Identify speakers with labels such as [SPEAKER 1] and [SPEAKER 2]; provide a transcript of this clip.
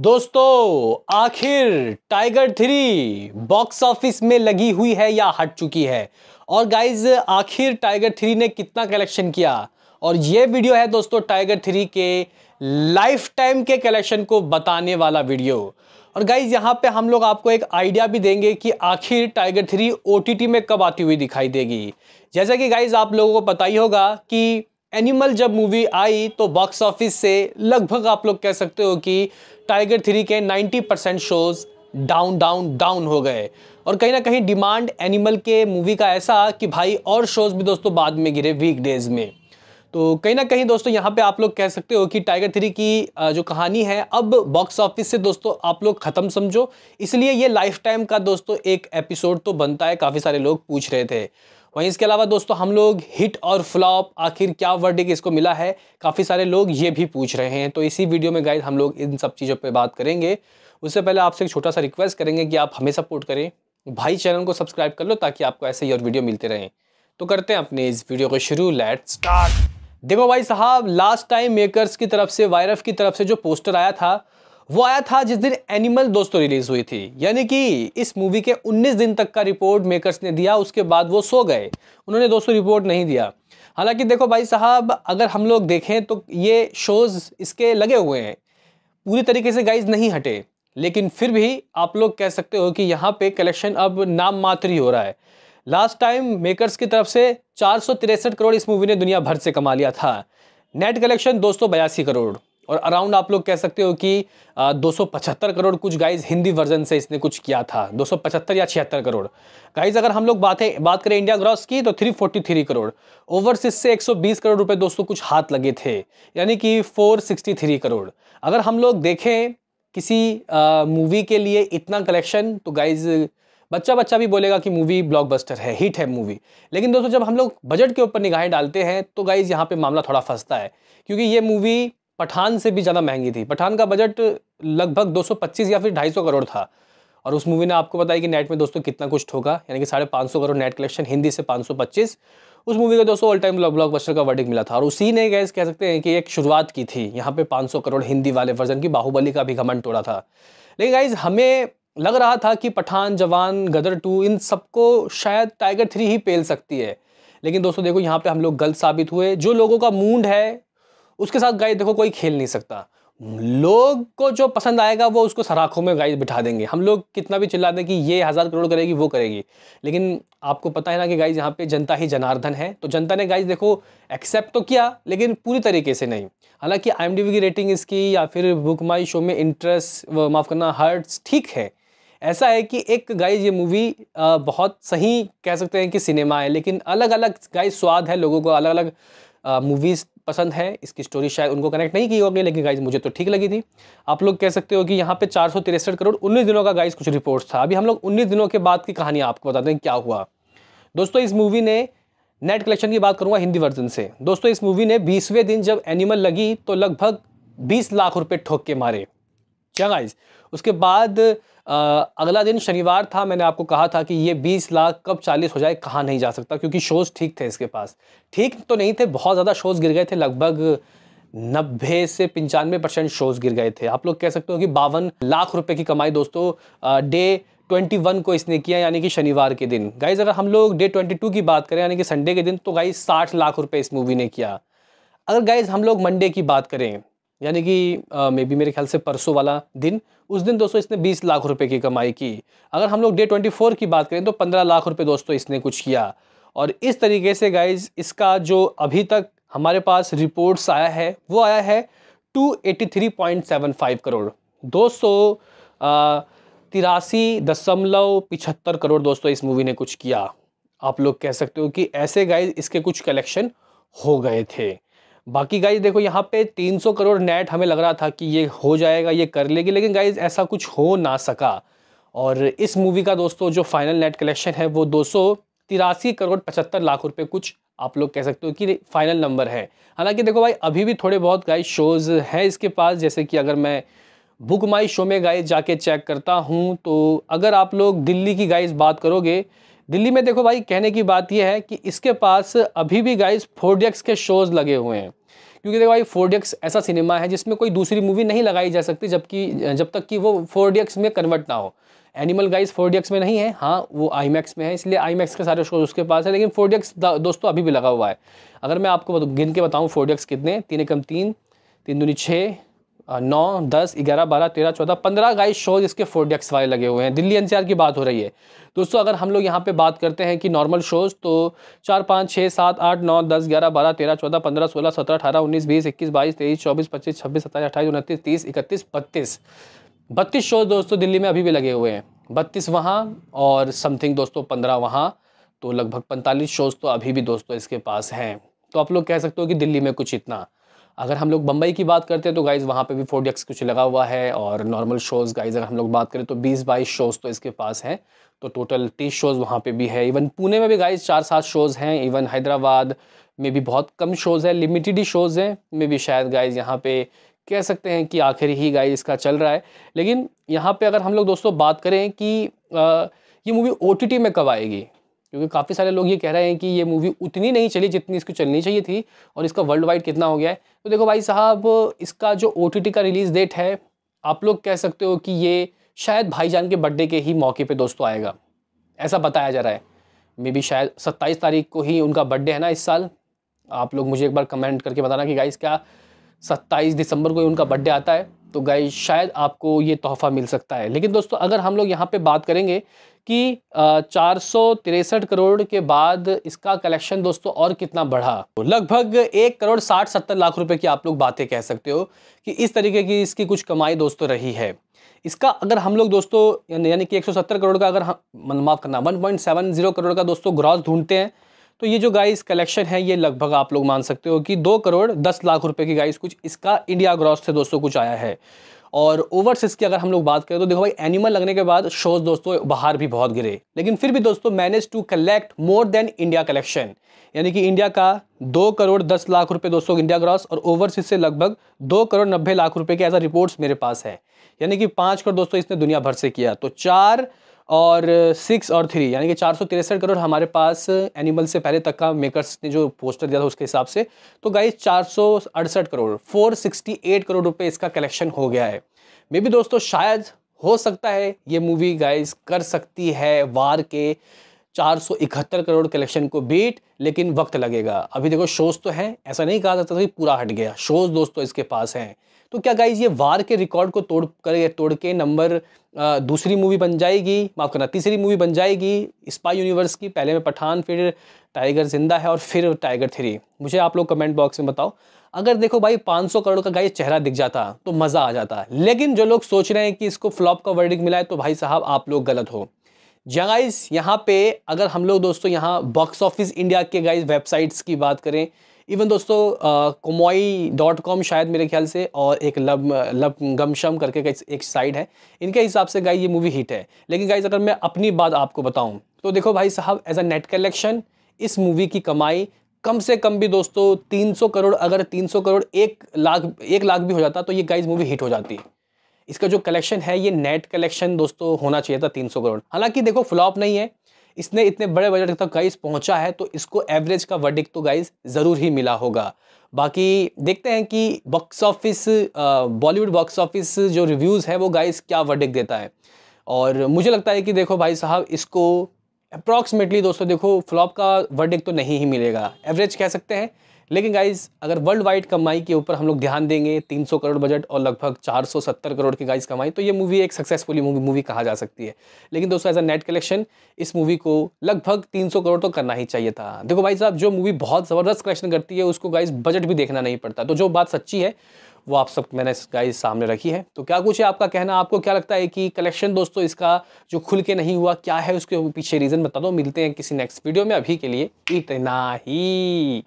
[SPEAKER 1] दोस्तों आखिर tiger three box office में लगी हुई है या हट चुकी है और गाइज आखिर टाइगर थ्री ने कितना कलेक्शन किया और ये वीडियो है दोस्तों टाइगर थ्री के लाइफ टाइम के कलेक्शन को बताने वाला वीडियो और गाइज यहाँ पे हम लोग आपको एक आइडिया भी देंगे कि आखिर टाइगर थ्री ओ में कब आती हुई दिखाई देगी जैसा कि गाइज आप लोगों को पता ही होगा कि एनिमल जब मूवी आई तो बॉक्स ऑफिस से लगभग आप लोग कह सकते हो कि टाइगर थ्री के 90 percent shows down down down हो गए और कहीं ना कहीं डिमांड एनिमल के मूवी का ऐसा कि भाई और शोज़ भी दोस्तों बाद में गिरे वीकडेज़ में तो कहीं ना कहीं दोस्तों यहाँ पे आप लोग कह सकते हो कि टाइगर थ्री की जो कहानी है अब बॉक्स ऑफिस से दोस्तों आप लोग ख़त्म समझो इसलिए ये लाइफ टाइम का दोस्तों एक एपिसोड तो बनता है काफ़ी सारे लोग पूछ रहे थे वहीं इसके अलावा दोस्तों हम लोग हिट और फ्लॉप आखिर क्या वर्डिक इसको मिला है काफ़ी सारे लोग ये भी पूछ रहे हैं तो इसी वीडियो में गाइज हम लोग इन सब चीज़ों पर बात करेंगे उससे पहले आपसे एक छोटा सा रिक्वेस्ट करेंगे कि आप हमें सपोर्ट करें भाई चैनल को सब्सक्राइब कर लो ताकि आपको ऐसे ही और वीडियो मिलते रहें तो करते हैं अपने इस वीडियो को शुरू लेट स्टार्ट देखो भाई साहब लास्ट टाइम मेकर्स की तरफ से वायरफ की तरफ से जो पोस्टर आया था वो आया था जिस दिन एनिमल दोस्तों रिलीज हुई थी यानी कि इस मूवी के 19 दिन तक का रिपोर्ट मेकर्स ने दिया उसके बाद वो सो गए उन्होंने दोस्तों रिपोर्ट नहीं दिया हालांकि देखो भाई साहब अगर हम लोग देखें तो ये शोज़ इसके लगे हुए हैं पूरी तरीके से गाइज नहीं हटे लेकिन फिर भी आप लोग कह सकते हो कि यहाँ पे कलेक्शन अब नाम मात्र ही हो रहा है लास्ट टाइम मेकर्स की तरफ से चार करोड़ इस मूवी ने दुनिया भर से कमा लिया था नेट कलेक्शन दो करोड़ और अराउंड आप लोग कह सकते हो कि दो करोड़ कुछ गाइज हिंदी वर्जन से इसने कुछ किया था दो या छिहत्तर करोड़ गाइज अगर हम लोग बातें बात करें इंडिया ग्रॉस की तो 343 करोड़ ओवरसीज से 120 करोड़ रुपए दोस्तों कुछ हाथ लगे थे यानी कि 463 करोड़ अगर हम लोग देखें किसी मूवी के लिए इतना कलेक्शन तो गाइज बच्चा बच्चा भी बोलेगा कि मूवी ब्लॉकबस्टर है हिट है मूवी लेकिन दोस्तों जब हम लोग बजट के ऊपर निगाहें डालते हैं तो गाइज यहाँ पे मामला थोड़ा फंसता है क्योंकि ये मूवी पठान से भी ज़्यादा महंगी थी पठान का बजट लगभग 225 या फिर 250 करोड़ था और उस मूवी ने आपको बताया कि नेट में दोस्तों कितना कुछ ठोका यानी कि साढ़े पाँच सौ करोड़ नेट कलेक्शन हिंदी से पाँच सौ पच्चीस उस मूवी का दोस्तों ऑल टाइम ब्लॉकबस्टर का वर्डिक मिला था और उसी ने गैस कह सकते हैं कि एक शुरुआत की थी यहाँ पे 500 करोड़ हिंदी वाले वर्जन की बाहुबली का भी घमंड तोड़ा था लेकिन गाइज हमें लग रहा था कि पठान जवान गदर टू इन सबको शायद टाइगर थ्री ही पेल सकती है लेकिन दोस्तों देखो यहाँ पे हम लोग गलत साबित हुए जो लोगों का मूड है उसके साथ गाइस देखो कोई खेल नहीं सकता लोग को जो पसंद आएगा वो उसको सराखों में गाइस बिठा देंगे हम लोग कितना भी चिल्ला दें कि ये हज़ार करोड़ करेगी वो करेगी लेकिन आपको पता है ना कि गाइस यहाँ पे जनता ही जनार्दन है तो जनता ने गाइस देखो एक्सेप्ट तो किया लेकिन पूरी तरीके से नहीं हालांकि आई की रेटिंग इसकी या फिर बुक माई शो में इंटरेस्ट माफ़ करना हर्ट्स ठीक है ऐसा है कि एक गाइज ये मूवी बहुत सही कह सकते हैं कि सिनेमा है लेकिन अलग अलग गाइज स्वाद है लोगों को अलग अलग मूवीज़ पसंद है इसकी स्टोरी शायद उनको कनेक्ट नहीं की होगी लेकिन गाइज मुझे तो ठीक लगी थी आप लोग कह सकते हो कि यहाँ पे चार करोड़ उन्नीस दिनों का गाइज कुछ रिपोर्ट्स था अभी हम लोग उन्नीस दिनों के बाद की कहानी आपको बताते हैं क्या हुआ दोस्तों इस मूवी ने नेट कलेक्शन की बात करूँगा हिंदी वर्जन से दोस्तों इस मूवी ने बीसवें दिन जब एनिमल लगी तो लगभग बीस लाख रुपये ठोक के मारे क्या गाइज उसके बाद अगला दिन शनिवार था मैंने आपको कहा था कि ये 20 लाख कब 40 हो जाए कहाँ नहीं जा सकता क्योंकि शोज़ ठीक थे इसके पास ठीक तो नहीं थे बहुत ज़्यादा शोज़ गिर गए थे लगभग नब्बे से पंचानवे परसेंट शोज़ गिर गए थे आप लोग कह सकते हो कि बावन लाख रुपए की कमाई दोस्तों डे ट्वेंटी वन को इसने किया यानी कि शनिवार के दिन गाइज अगर हम लोग डे ट्वेंटी टू की बात करें यानी कि संडे के दिन तो गाइज साठ लाख रुपए इस मूवी ने किया अगर गाइज हम लोग मंडे की बात करें यानी कि मे बी मेरे ख्याल से परसों वाला दिन उस दिन दोस्तों इसने 20 लाख रुपए की कमाई की अगर हम लोग डे 24 की बात करें तो 15 लाख रुपए दोस्तों इसने कुछ किया और इस तरीके से गाइज इसका जो अभी तक हमारे पास रिपोर्ट्स आया है वो आया है 283.75 करोड़ दोस्तों तिरासी दशमलव पिछहत्तर करोड़ दोस्तों इस मूवी ने कुछ किया आप लोग कह सकते हो कि ऐसे गाइज इसके कुछ कलेक्शन हो गए थे बाकी गाइज देखो यहाँ पे 300 करोड़ नेट हमें लग रहा था कि ये हो जाएगा ये कर लेगी लेकिन गाइज ऐसा कुछ हो ना सका और इस मूवी का दोस्तों जो फाइनल नेट कलेक्शन है वो दो तिरासी करोड़ पचहत्तर लाख रुपये कुछ आप लोग कह सकते हो कि फाइनल नंबर है हालांकि देखो भाई अभी भी थोड़े बहुत गाइज शोज़ हैं इसके पास जैसे कि अगर मैं बुक माई शो में गाइज जाके चेक करता हूँ तो अगर आप लोग दिल्ली की गाइज बात करोगे दिल्ली में देखो भाई कहने की बात यह है कि इसके पास अभी भी गाइस फोर के शोज़ लगे हुए हैं क्योंकि देखो भाई फोर ऐसा सिनेमा है जिसमें कोई दूसरी मूवी नहीं लगाई जा सकती जबकि जब तक कि वो फोर में कन्वर्ट ना हो एनिमल गाइस फोर में नहीं है हाँ वो आई में है इसलिए आई के सारे शोज उसके पास है लेकिन फोर दोस्तों अभी भी लगा हुआ है अगर मैं आपको गिन के बताऊँ फोर कितने तीन एकम तीन तीन दूनी छः नौ दस ग्यारह बारह तेरह चौदह पंद्रह गाइस शोज इसके फोर डी एक्स वाई लगे हुए हैं दिल्ली एनसीआर की बात हो रही है दोस्तों अगर हम लोग यहाँ पे बात करते हैं कि नॉर्मल शोज तो चार पाँच छः सात आठ नौ दस ग्यारह बारह तेरह चौदह पंद्रह सोलह सत्रह अठारह उन्नीस बीस इक्कीस बाईस तेईस चौबीस पच्चीस छब्बीस सत्ताईस अट्ठाईस उनतीस तीस इकतीस बत्तीस बत्तीस शोज दोस्तों दिल्ली में अभी भी लगे हुए हैं बत्तीस वहाँ और समथिंग दोस्तों पंद्रह वहाँ तो लगभग पैंतालीस शोज तो अभी भी दोस्तों इसके पास हैं तो आप लोग कह सकते हो कि दिल्ली में कुछ इतना अगर हम लोग बम्बई की बात करते हैं तो गाइज़ वहाँ पे भी फोर कुछ लगा हुआ है और नॉर्मल शोज़ गाइज़ अगर हम लोग बात करें तो बीस बाईस शोज़ तो इसके पास हैं तो टोटल तीस शोज़ वहाँ पे भी है इवन पुणे में भी गाइज़ चार सात शोज़ हैं इवन हैदराबाद में भी बहुत कम शोज़ हैं लिमिटेड ही शोज़ हैं मे भी शायद गाइज़ यहाँ पर कह सकते हैं कि आखिर ही गाइज इसका चल रहा है लेकिन यहाँ पर अगर हम लोग दोस्तों बात करें कि आ, ये मूवी ओ में कब आएगी क्योंकि काफ़ी सारे लोग ये कह रहे हैं कि ये मूवी उतनी नहीं चली जितनी इसको चलनी चाहिए थी और इसका वर्ल्ड वाइड कितना हो गया है तो देखो भाई साहब इसका जो ओ का रिलीज़ डेट है आप लोग कह सकते हो कि ये शायद भाईजान के बर्थडे के ही मौके पर दोस्तों आएगा ऐसा बताया जा रहा है मे बी शायद सत्ताईस तारीख को ही उनका बर्थडे है ना इस साल आप लोग मुझे एक बार कमेंट करके बताना कि गाइस क्या सत्ताईस दिसंबर को ही उनका बर्थडे आता है तो गाइज शायद आपको ये तोहफ़ा मिल सकता है लेकिन दोस्तों अगर हम लोग यहाँ पे बात करेंगे कि चार करोड़ के बाद इसका कलेक्शन दोस्तों और कितना बढ़ा तो लगभग एक करोड़ साठ सत्तर लाख रुपए की आप लोग बातें कह सकते हो कि इस तरीके की इसकी कुछ कमाई दोस्तों रही है इसका अगर हम लोग दोस्तों यानी कि 170 करोड़ का अगर हम माफ़ करना 1.70 करोड़ का दोस्तों ग्रॉस ढूंढते हैं तो ये जो गाइस कलेक्शन है ये लगभग आप लोग मान सकते हो कि दो करोड़ दस लाख रुपए की गाइस कुछ इसका इंडिया ग्रॉस से दोस्तों कुछ आया है और ओवरसीज की अगर हम लोग बात करें तो देखो भाई एनिमल लगने के बाद शोज दोस्तों बाहर भी बहुत गिरे लेकिन फिर भी दोस्तों manage to collect more than India collection यानी कि इंडिया का दो करोड़ दस लाख रुपए दोस्तों इंडिया ग्रॉस और ओवरसीज से लगभग दो करोड़ नब्बे लाख रुपए के ऐसा रिपोर्ट्स मेरे पास है यानी कि पाँच करोड़ दोस्तों इसने दुनिया भर से किया तो चार और सिक्स और थ्री यानी कि चार सौ तिरसठ करोड़ हमारे पास एनिमल से पहले तक का मेकर्स ने जो पोस्टर दिया था उसके हिसाब से तो गाइज चार सौ अड़सठ crore four sixty eight crore रुपए इसका कलेक्शन हो गया है मे भी दोस्तों शायद हो सकता है ये मूवी गाइज कर सकती है वार के चार करोड़ कलेक्शन को बीट लेकिन वक्त लगेगा अभी देखो शोज तो है ऐसा नहीं कहा जाता था कि पूरा हट गया शोज दोस्तों इसके पास हैं तो क्या गाइज ये वार के रिकॉर्ड को तोड़ कर तोड़ के नंबर दूसरी मूवी बन जाएगी माफ़ करना तीसरी मूवी बन जाएगी स्पाई यूनिवर्स की पहले में पठान फिर टाइगर जिंदा है और फिर टाइगर थ्री मुझे आप लोग कमेंट बॉक्स में बताओ अगर देखो भाई 500 करोड़ का गाइज चेहरा दिख जाता तो मज़ा आ जाता लेकिन जो लोग सोच रहे हैं कि इसको फ्लॉप का वर्डिक मिला है तो भाई साहब आप लोग गलत हो जहाँ गाइज यहाँ पे अगर हम लोग दोस्तों यहाँ बॉक्स ऑफिस इंडिया के गाइज वेबसाइट्स की बात करें इवन दोस्तों कोमोई डॉट कॉम शायद मेरे ख्याल से और एक लब लब गमशम करके एक साइट है इनके हिसाब से गाइज ये मूवी हिट है लेकिन गाइज अगर मैं अपनी बात आपको बताऊँ तो देखो भाई साहब एज अ नेट कलेक्शन इस मूवी की कमाई कम से कम भी दोस्तों 300 करोड़ अगर 300 करोड़ एक लाख एक लाख भी हो जाता तो ये गाइज मूवी हिट हो जाती है इसका जो कलेक्शन है ये नेट कलेक्शन दोस्तों होना चाहिए था 300 करोड़ हालांकि देखो फ्लॉप नहीं है इसने इतने बड़े बजट तक गाइस पहुंचा है तो इसको एवरेज का वर्डिक तो गाइस ज़रूर ही मिला होगा बाकी देखते हैं कि box office Bollywood box office जो रिव्यूज़ है वो गाइस क्या वर्डिक देता है और मुझे लगता है कि देखो भाई साहब इसको अप्रॉक्सीमेटली दोस्तों देखो फ्लॉप का वर्डिक तो नहीं ही मिलेगा एवरेज कह सकते हैं लेकिन गाइज अगर वर्ल्ड वाइड कमाई के ऊपर हम लोग ध्यान देंगे 300 करोड़ बजट और लगभग 470 करोड़ की गाइज कमाई तो ये मूवी एक सक्सेसफुली मूवी मूवी कहा जा सकती है लेकिन दोस्तों एज अ नेट कलेक्शन इस मूवी को लगभग 300 करोड़ तो करना ही चाहिए था देखो भाई साहब जो मूवी बहुत ज़बरदस्त कलेक्शन करती है उसको गाइज बजट भी देखना नहीं पड़ता तो जो बात सच्ची है वो आप सब मैंने गाइज सामने रखी है तो क्या कुछ है आपका कहना आपको क्या लगता है कि कलेक्शन दोस्तों इसका जो खुल के नहीं हुआ क्या है उसके पीछे रीज़न बता दो मिलते हैं किसी नेक्स्ट वीडियो में अभी के लिए इतना ही